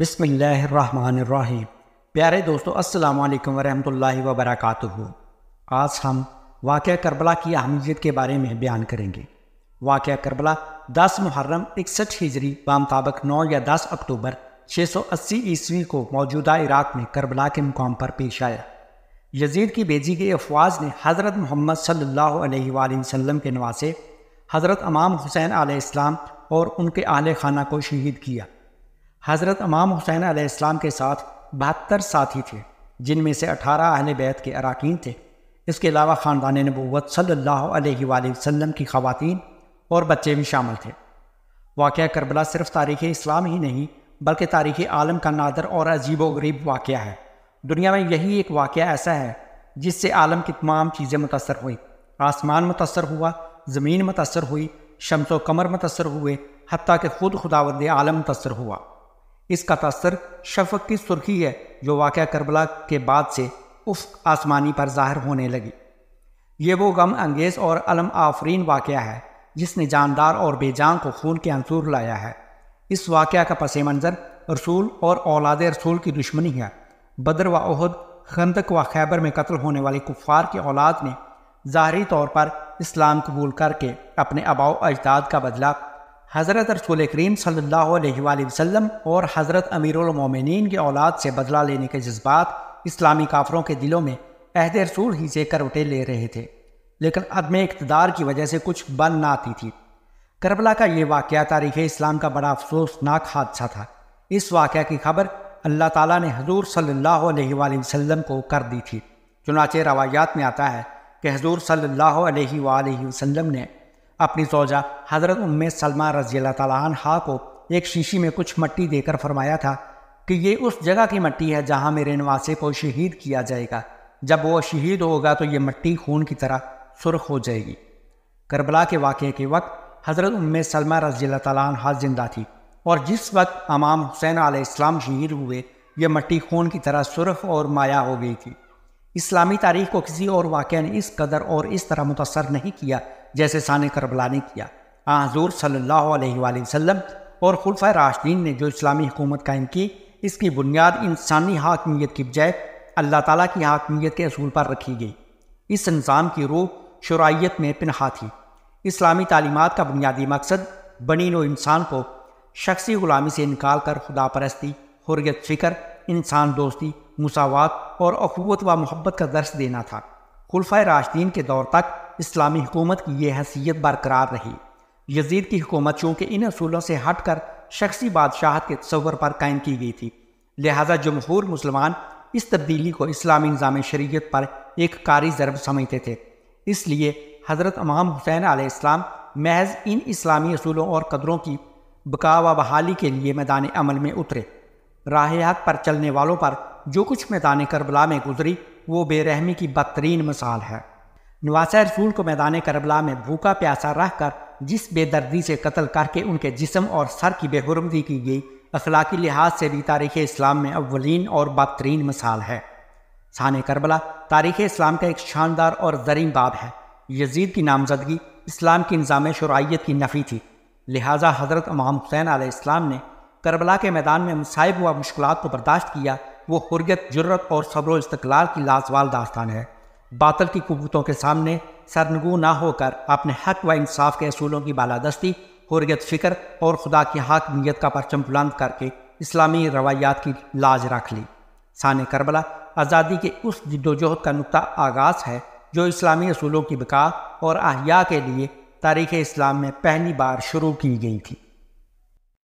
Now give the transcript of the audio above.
बिसमीम प्यारे दोस्तों अस्सलाम वालेकुम वरहमतुल्लाहि व आज हम वाक़ करबला की अहमियत के बारे में बयान करेंगे वाक़ करबला 10 मुहर्रम इकसठ हिजरी बामताबक 9 या 10 अक्टूबर 680 ईस्वी को मौजूदा इराक में करबला के मुकाम पर पेश आया यजीद की बेजी के अफवाज ने हज़रत मोहम्मद सल्लल्लाहु अलैहि वसल्लम के नवासे हज़रत अमाम हुसैन आलाम और उनके आल खाना को शहीद किया हज़रत इमाम हुसैन आलाम के साथ बहत्तर साथी थे जिनमें से अठारह अहल बैत के अरकान थे इसके अलावा ख़ानदान नबूत सल्ला वसम की खातन और बच्चे भी शामिल थे वाक़ करबला सिर्फ तारीख़ इस्लाम ही नहीं बल्कि तारीख़ आलम का नादर और अजीब व गरीब वाक़ है दुनिया में यही एक वाक़ ऐसा है जिससे आलम की तमाम चीज़ें मुतासर हुई आसमान मुतासर हुआ ज़मीन मुतासर हुई शमसो व कमर मुतासर हुए हती कि खुद खुदावंद आलम मुतासर हुआ इसका तसर शफक की सुर्खी है जो वाक़ करबला के बाद से उफ आसमानी पर ज़ाहिर होने लगी ये वो गम अंगेज और अलम आफरीन वाक़ है जिसने जानदार और बेजान को खून के अंसूर लाया है इस वाक़ का पस मंज़र रसूल और औलाद रसूल की दुश्मनी है बदर व अहद खंदक व खैबर में कत्ल होने वाले कुफ़ार की औलाद ने ज़ाहरी तौर पर इस्लाम कबूल करके अपने अबाव अजदाद का बदला हज़रत रसूल करीम सल्लल्लाहु अलैहि वसल्लम और हज़रत अमीरमिन की औलाद से बदला लेने के जज्बात इस्लामी काफरों के दिलों में अहद रसूल ही से करवटे ले रहे थे लेकिन अदम इकतदार की वजह से कुछ बन ना आती थी करबला का ये वाक़ तारीख़ इस्लाम का बड़ा अफसोसनाक हादसा था इस वाक़ की खबर अल्लाह ताला ने हजूर सल्लल्लाहु अलैहि वसल्लम को कर दी थी चुनाचे रवायात में आता है कि हजूर सल्लल्लाहु अलैहि वसल्लम ने अपनी सौजा हज़रत उम सलमा रजी तहा को एक शीशी में कुछ मट्टी देकर फरमाया था कि ये उस जगह की मट्टी है जहाँ मेरे नवासे को शहीद किया जाएगा जब वो शहीद होगा तो ये मट्टी खून की तरह सुरख हो जाएगी करबला के वाक़े के वक्त हज़रत उम सलमा रजी तहा जिंदा थी और जिस वक्त अमाम हुसैन आलाम शहीद हुए यह मट्टी खून की तरह सुरख और माया हो गई थी इस्लामी तारीख को किसी और वाक़ ने इस कदर और इस तरह मुतासर नहीं किया जैसे सान करबला ने किया आजूर हाँ, सल्ला और खुलफा राशदीन ने जो इस्लामी हुकूमत कायम की इसकी बुनियाद इंसानी हाकमीत की बजाय अल्लाह ताला की हाकमीत के असूल पर रखी गई इस निज़ाम की रूह शराइत में पिनहा थी इस्लामी तालीमत का बुनियादी मकसद बनी नो इंसान को शख्सी ग़ुलामी से निकाल कर खुदा परस्ती हरियत फ़िक्र इंसान दोस्ती मसावत और अखवत व मोहब्बत का दर्श देना था खुलफा राशदीन के दौर तक इस्लामी हुकूमत की यह हैसियत बरकरार रही यजीद की हुकूमत चूँकि इन असूलों से हट कर शख्सी बादशाहत के तस्वर पर कायम की गई थी लिहाजा जमहूर मुसलमान इस तब्दीली को इस्लामी निज़ाम शरीयत पर एक कारी ज़रब समझते थे इसलिए हज़रत इमाम हुसैन आलाम महज इन इस्लामी असूलों और कदरों की बका व बहाली के लिए मैदान अमल में उतरे राह हक पर चलने वालों पर जो कुछ मैदान करबला में गुजरी वो बेरहमी की बदतरीन मिसाल है नवासैर रसूल को मैदान करबला में भूखा प्यासा रह कर जिस बेदर्दी से कत्ल करके उनके जिसम और सर की बेहरमदी की गई अखलाकी लिहाज से भी तारीख इस्लाम में अवलिन और बदतरीन मिसाल है सान करबला तारीख इस्लाम का एक शानदार और जरिम बाब है यजीद की नामजदगी इस्लाम की निज़ाम शराइत की नफ़ी थी लिहाजा हज़रत इमाम हुसैन आलाम ने करबला के मैदान में मसाइब व मुश्किल को बर्दाश्त किया वो हरियत जरूरत और सब्र इस्तलाल की लाजवाल दास्तान है बातल की कुबूतों के सामने सरनगू ना होकर अपने हक व इंसाफ के असूलों की बालादस्ती हरियत फ़िक्र और खुदा की नीयत का परचम बुलंद करके इस्लामी रवायात की लाज रख ली सान करबला आज़ादी के उस जद्दोजहद का नुकता आगाज़ है जो इस्लामी असूलों की बका और अहिया के लिए तारीख़ इस्लाम में पहली बार शुरू की गई थी